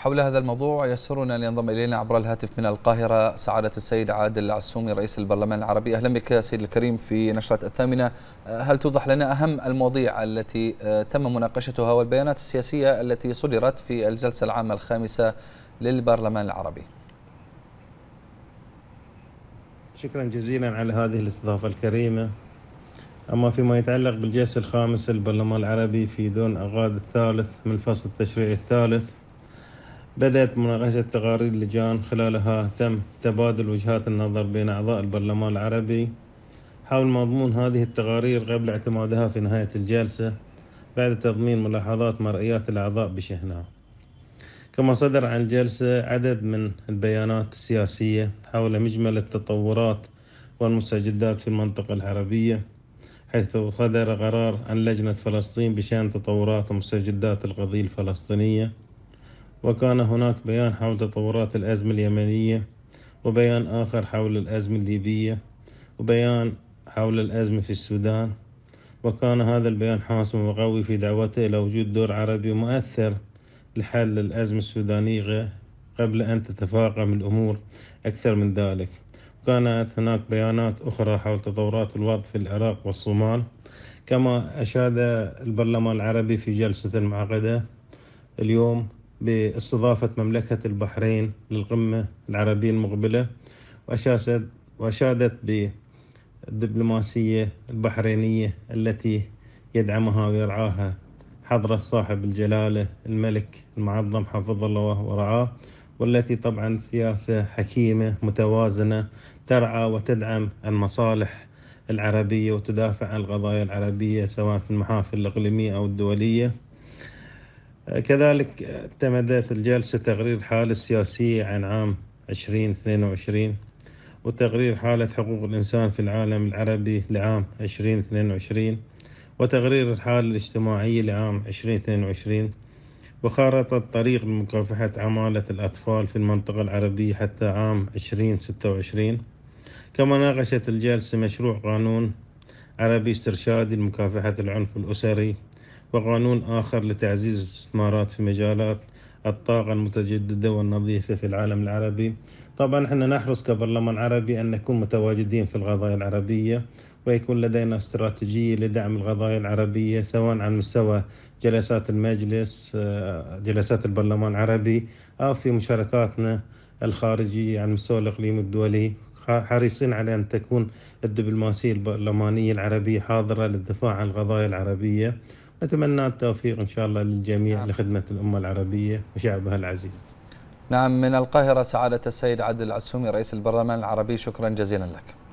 حول هذا الموضوع يسرنا أن ينضم إلينا عبر الهاتف من القاهرة سعادة السيد عادل العسومي رئيس البرلمان العربي أهلا بك سيد الكريم في نشرة الثامنة آه، هل توضح لنا أهم المواضيع التي آه، تم مناقشتها والبيانات السياسية التي صدرت في الجلسة العامة الخامسة للبرلمان العربي شكرا جزيلا على هذه الاستضافة الكريمة أما فيما يتعلق بالجلسة الخامسة للبرلمان العربي في دون أغاد الثالث من الفصل التشريعي الثالث بدأت مناقشة تقارير لجان خلالها تم تبادل وجهات النظر بين أعضاء البرلمان العربي حول مضمون هذه التقارير قبل اعتمادها في نهاية الجلسة بعد تضمين ملاحظات مرئيات الأعضاء بشأنها كما صدر عن الجلسة عدد من البيانات السياسية حول مجمل التطورات والمستجدات في المنطقة العربية حيث صدر قرار عن لجنة فلسطين بشأن تطورات ومستجدات القضية الفلسطينية وكان هناك بيان حول تطورات الأزمة اليمنية وبيان آخر حول الأزمة الليبية وبيان حول الأزمة في السودان وكان هذا البيان حاسم وقوي في دعوته إلى وجود دور عربي مؤثر لحل الأزمة السودانية قبل أن تتفاقم الأمور أكثر من ذلك كانت هناك بيانات أخرى حول تطورات الوضع في العراق والصومال كما أشاد البرلمان العربي في جلسة المعقدة اليوم باستضافة مملكة البحرين للقمة العربية المقبلة وأشادت بالدبلوماسية البحرينية التي يدعمها ويرعاها حضرة صاحب الجلالة الملك المعظم حفظه الله ورعاه والتي طبعا سياسة حكيمة متوازنة ترعى وتدعم المصالح العربية وتدافع عن القضايا العربية سواء في المحافل الإقليمية أو الدولية كذلك اعتمدت الجلسة تقرير الحالة السياسية عن عام 2022 وتقرير حالة حقوق الإنسان في العالم العربي لعام 2022 وتقرير الحالة الاجتماعية لعام 2022 وخارطة طريق لمكافحة عمالة الأطفال في المنطقة العربية حتى عام 2026 كما ناقشت الجلسة مشروع قانون عربي استرشادي لمكافحة العنف الأسري وقانون آخر لتعزيز الاستثمارات في مجالات الطاقة المتجددة والنظيفة في العالم العربي طبعا احنا نحرص كبرلمان عربي أن نكون متواجدين في القضايا العربية ويكون لدينا استراتيجية لدعم القضايا العربية سواء على مستوى جلسات المجلس آه، جلسات البرلمان العربي أو في مشاركاتنا الخارجية على مستوى الإقليم الدولي حريصين على أن تكون الدبلوماسية البرلمانية العربية حاضرة للدفاع عن القضايا العربية نتمنى التوفيق إن شاء الله للجميع نعم. لخدمة الأمة العربية وشعبها العزيز نعم من القاهرة سعادة السيد عادل العسومي رئيس البرلمان العربي شكرا جزيلا لك